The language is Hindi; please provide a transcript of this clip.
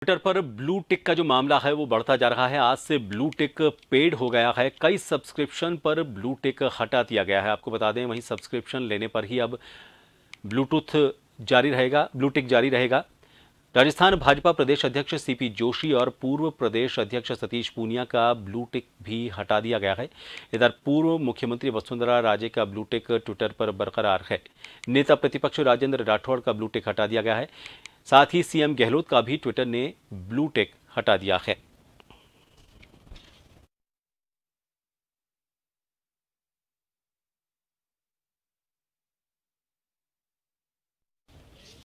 ट्विटर पर ब्लू टिक का जो मामला है वो बढ़ता जा रहा है आज से ब्लू टिक पेड हो गया है कई सब्सक्रिप्शन पर ब्लू टिक हटा दिया गया है आपको बता दें वहीं सब्सक्रिप्शन लेने पर ही अब ब्लूटूथ जारी रहेगा ब्लू टिक जारी रहेगा राजस्थान भाजपा प्रदेश अध्यक्ष सीपी जोशी और पूर्व प्रदेश अध्यक्ष सतीश पूनिया का ब्लू टिक भी हटा दिया गया है इधर पूर्व मुख्यमंत्री वसुंधरा राजे का ब्लू टिक ट्विटर पर बरकरार है नेता प्रतिपक्ष राजेंद्र राठौड़ का ब्लू टिक हटा दिया गया है साथ ही सीएम गहलोत का भी ट्विटर ने ब्लू टेक हटा दिया है